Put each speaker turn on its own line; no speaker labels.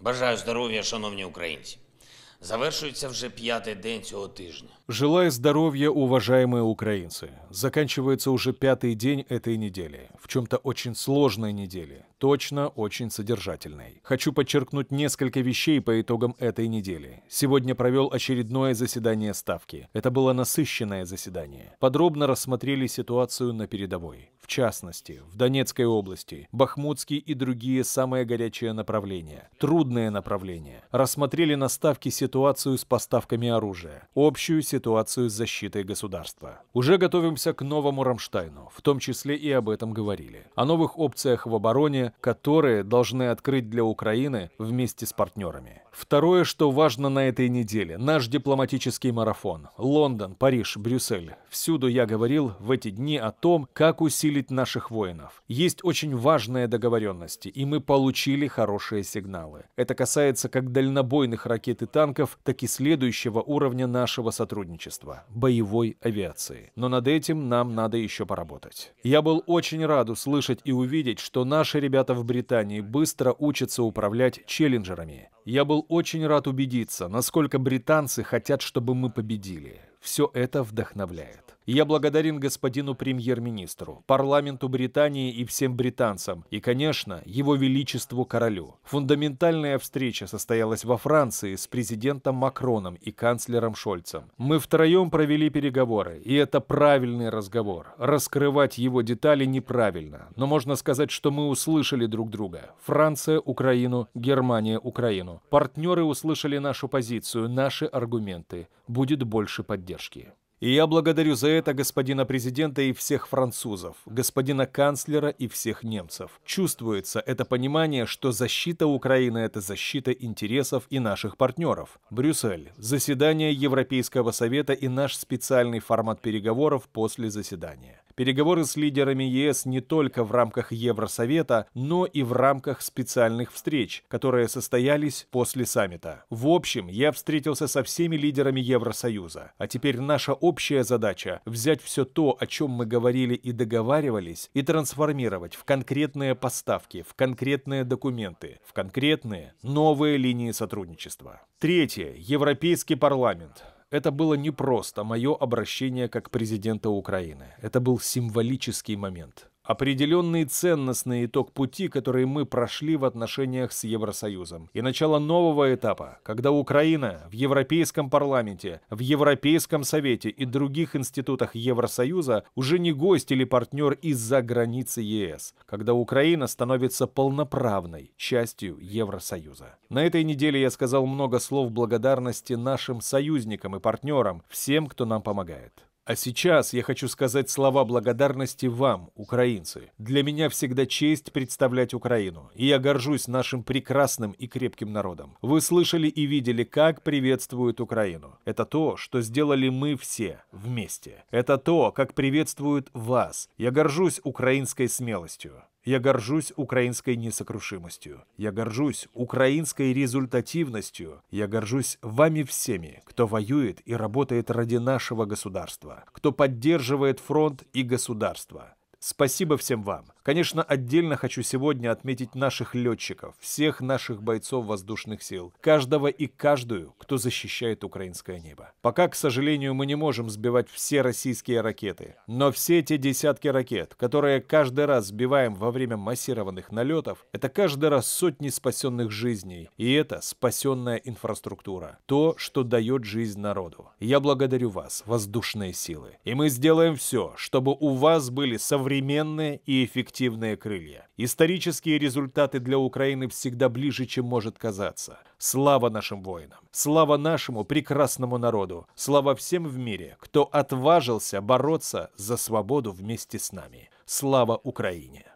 Бажаю здоров'я, шановні українці. Завершується вже пятый день цього тижня. Желаю здоровья, уважаемые украинцы. Заканчивается уже пятый день этой недели. В чем-то очень сложной недели точно очень содержательной. Хочу подчеркнуть несколько вещей по итогам этой недели. Сегодня провел очередное заседание Ставки. Это было насыщенное заседание. Подробно рассмотрели ситуацию на передовой. В частности, в Донецкой области, Бахмутский и другие самые горячие направления, трудные направления. Рассмотрели на Ставке ситуацию с поставками оружия, общую ситуацию с защитой государства. Уже готовимся к новому Рамштайну, в том числе и об этом говорили. О новых опциях в обороне, которые должны открыть для Украины вместе с партнерами. Второе, что важно на этой неделе – наш дипломатический марафон. Лондон, Париж, Брюссель. Всюду я говорил в эти дни о том, как усилить наших воинов. Есть очень важные договоренности, и мы получили хорошие сигналы. Это касается как дальнобойных ракет и танков, так и следующего уровня нашего сотрудничества – боевой авиации. Но над этим нам надо еще поработать. Я был очень рад услышать и увидеть, что наши ребята ребята в Британии быстро учатся управлять челленджерами. Я был очень рад убедиться, насколько британцы хотят, чтобы мы победили. Все это вдохновляет. Я благодарен господину премьер-министру, парламенту Британии и всем британцам, и, конечно, его величеству королю. Фундаментальная встреча состоялась во Франции с президентом Макроном и канцлером Шольцем. Мы втроем провели переговоры, и это правильный разговор. Раскрывать его детали неправильно, но можно сказать, что мы услышали друг друга. Франция – Украину, Германия – Украину. Партнеры услышали нашу позицию, наши аргументы. Будет больше поддержки. И я благодарю за это господина президента и всех французов, господина канцлера и всех немцев. Чувствуется это понимание, что защита Украины – это защита интересов и наших партнеров. Брюссель. Заседание Европейского совета и наш специальный формат переговоров после заседания. Переговоры с лидерами ЕС не только в рамках Евросовета, но и в рамках специальных встреч, которые состоялись после саммита. В общем, я встретился со всеми лидерами Евросоюза. А теперь наша общая задача – взять все то, о чем мы говорили и договаривались, и трансформировать в конкретные поставки, в конкретные документы, в конкретные новые линии сотрудничества. Третье. Европейский парламент. Это было не просто мое обращение как президента Украины. Это был символический момент определенный ценностный итог пути, который мы прошли в отношениях с Евросоюзом, и начало нового этапа, когда Украина в Европейском парламенте, в Европейском совете и других институтах Евросоюза уже не гость или партнер из-за границы ЕС, когда Украина становится полноправной частью Евросоюза. На этой неделе я сказал много слов благодарности нашим союзникам и партнерам, всем, кто нам помогает. А сейчас я хочу сказать слова благодарности вам, украинцы. Для меня всегда честь представлять Украину, и я горжусь нашим прекрасным и крепким народом. Вы слышали и видели, как приветствуют Украину. Это то, что сделали мы все вместе. Это то, как приветствуют вас. Я горжусь украинской смелостью. Я горжусь украинской несокрушимостью. Я горжусь украинской результативностью. Я горжусь вами всеми, кто воюет и работает ради нашего государства, кто поддерживает фронт и государство. Спасибо всем вам. Конечно, отдельно хочу сегодня отметить наших летчиков, всех наших бойцов воздушных сил, каждого и каждую, кто защищает украинское небо. Пока, к сожалению, мы не можем сбивать все российские ракеты, но все те десятки ракет, которые каждый раз сбиваем во время массированных налетов, это каждый раз сотни спасенных жизней, и это спасенная инфраструктура, то, что дает жизнь народу. Я благодарю вас, воздушные силы, и мы сделаем все, чтобы у вас были современные современные и эффективные крылья. Исторические результаты для Украины всегда ближе, чем может казаться. Слава нашим воинам! Слава нашему прекрасному народу! Слава всем в мире, кто отважился бороться за свободу вместе с нами! Слава Украине!